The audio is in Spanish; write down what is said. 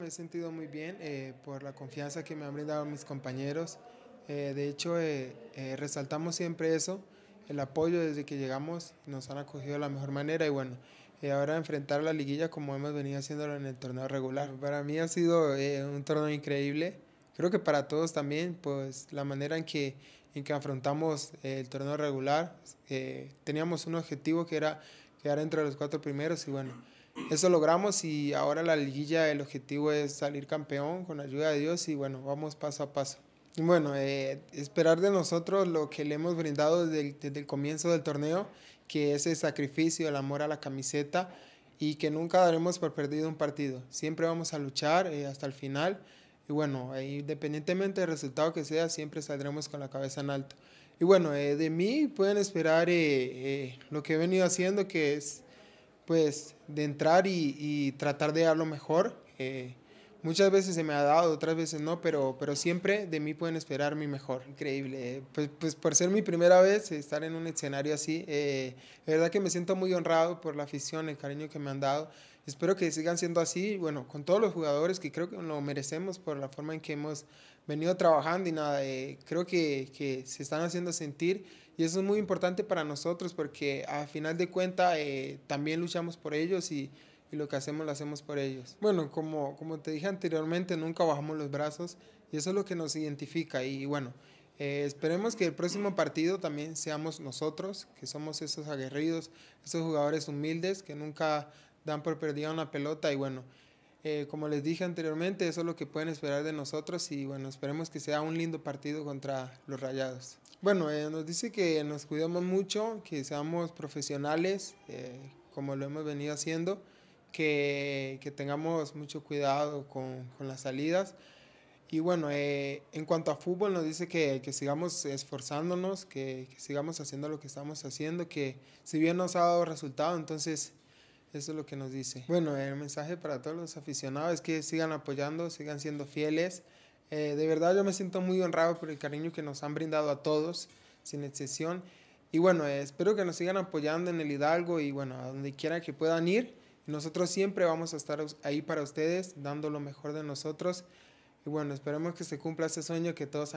Me he sentido muy bien eh, por la confianza que me han brindado mis compañeros. Eh, de hecho, eh, resaltamos siempre eso, el apoyo desde que llegamos, nos han acogido de la mejor manera y bueno, ahora enfrentar la liguilla como hemos venido haciéndolo en el torneo regular. Para mí ha sido un torneo increíble, creo que para todos también, pues la manera en que, en que afrontamos el torneo regular, teníamos un objetivo que era quedar entre los cuatro primeros y bueno eso logramos y ahora la liguilla, el objetivo es salir campeón con la ayuda de Dios y bueno, vamos paso a paso. Y bueno, eh, esperar de nosotros lo que le hemos brindado desde el, comienzo del torneo, que es el sacrificio, el amor a la camiseta y que nunca daremos por perdido un partido. Siempre vamos a luchar eh, hasta el final y bueno, eh, independientemente del resultado que sea, siempre saldremos con la cabeza en alto. Y bueno, de mí pueden esperar lo que he venido haciendo, que es pues de entrar y, tratar de dar lo mejor. Eh, Muchas veces se me ha dado, otras veces no, pero, pero siempre de mí pueden esperar mi mejor. Increíble. Pues, pues por ser mi primera vez, estar en un escenario así, eh, verdad que me siento muy honrado por la afición, el cariño que me han dado. Espero que sigan siendo así, bueno, con todos los jugadores que creo que lo merecemos por la forma en que hemos venido trabajando y nada, eh, creo que, que, se están haciendo sentir y eso es muy importante para nosotros porque a final de cuentas eh, también luchamos por ellos y y lo que hacemos lo hacemos por ellos. Bueno, como, como te dije anteriormente, nunca bajamos los brazos y eso es lo que nos identifica y, bueno, eh, esperemos que el próximo partido también seamos nosotros, que somos esos aguerridos, esos jugadores humildes que nunca dan por perdida una pelota y bueno, eh, como les dije anteriormente, eso es lo que pueden esperar de nosotros y bueno, esperemos que sea un lindo partido contra los Rayados. Bueno, eh, nos dice que nos cuidamos mucho, que seamos profesionales, como lo hemos venido haciendo que, que tengamos mucho cuidado con, con las salidas. Y bueno, eh, en cuanto a fútbol, nos dice que, que sigamos esforzándonos, que, sigamos haciendo lo que estamos haciendo, que si bien nos ha dado resultado, entonces eso es lo que nos dice. Bueno, el mensaje para todos los aficionados es que sigan apoyando, sigan siendo fieles. Eh, de verdad yo me siento muy honrado por el cariño que nos han brindado a todos, sin excepción. Y bueno, eh, espero que nos sigan apoyando en el Hidalgo y bueno, a donde quiera que puedan ir. Nosotros siempre vamos a estar ahí para ustedes, dando lo mejor de nosotros. Y bueno, esperemos que se cumpla ese sueño que todos